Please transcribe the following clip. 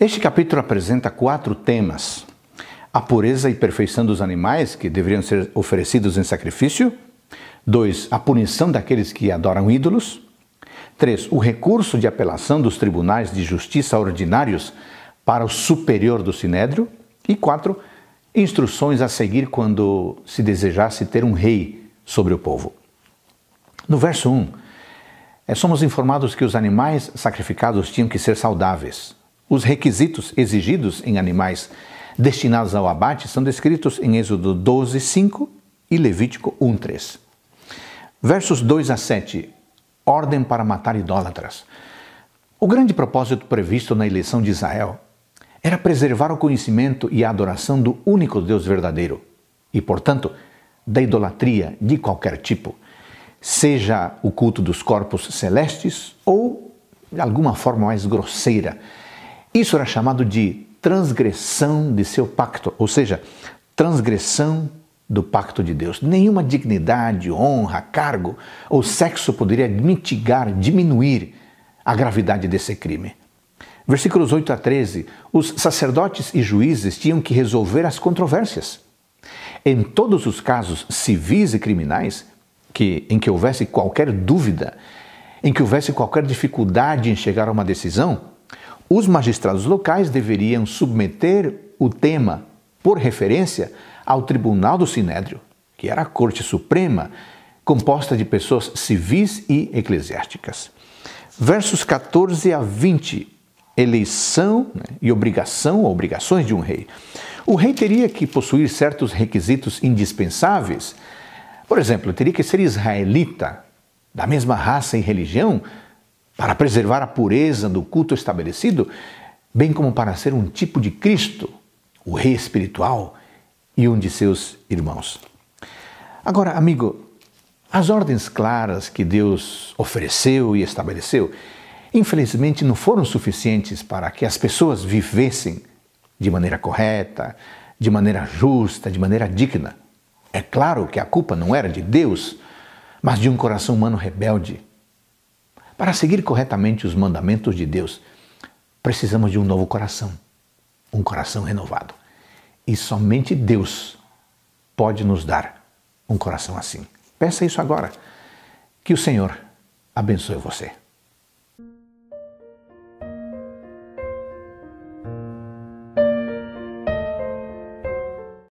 Este capítulo apresenta quatro temas: a pureza e perfeição dos animais que deveriam ser oferecidos em sacrifício, 2. A punição daqueles que adoram ídolos, 3. O recurso de apelação dos tribunais de justiça ordinários para o superior do sinédrio e 4. Instruções a seguir quando se desejasse ter um rei sobre o povo. No verso 1, é, somos informados que os animais sacrificados tinham que ser saudáveis, os requisitos exigidos em animais destinados ao abate são descritos em Êxodo 12, 5 e Levítico 1, 3. Versos 2 a 7. Ordem para matar idólatras. O grande propósito previsto na eleição de Israel era preservar o conhecimento e a adoração do único Deus verdadeiro e, portanto, da idolatria de qualquer tipo, seja o culto dos corpos celestes ou de alguma forma mais grosseira, isso era chamado de transgressão de seu pacto, ou seja, transgressão do pacto de Deus. Nenhuma dignidade, honra, cargo ou sexo poderia mitigar, diminuir a gravidade desse crime. Versículos 8 a 13: os sacerdotes e juízes tinham que resolver as controvérsias. Em todos os casos civis e criminais que, em que houvesse qualquer dúvida, em que houvesse qualquer dificuldade em chegar a uma decisão, os magistrados locais deveriam submeter o tema, por referência, ao Tribunal do Sinédrio, que era a Corte Suprema, composta de pessoas civis e eclesiásticas. Versos 14 a 20, eleição né, e obrigação ou obrigações de um rei. O rei teria que possuir certos requisitos indispensáveis. Por exemplo, teria que ser israelita, da mesma raça e religião para preservar a pureza do culto estabelecido, bem como para ser um tipo de Cristo, o Rei espiritual e um de seus irmãos. Agora, amigo, as ordens claras que Deus ofereceu e estabeleceu, infelizmente não foram suficientes para que as pessoas vivessem de maneira correta, de maneira justa, de maneira digna. É claro que a culpa não era de Deus, mas de um coração humano rebelde para seguir corretamente os mandamentos de Deus, precisamos de um novo coração, um coração renovado. E somente Deus pode nos dar um coração assim. Peça isso agora. Que o Senhor abençoe você.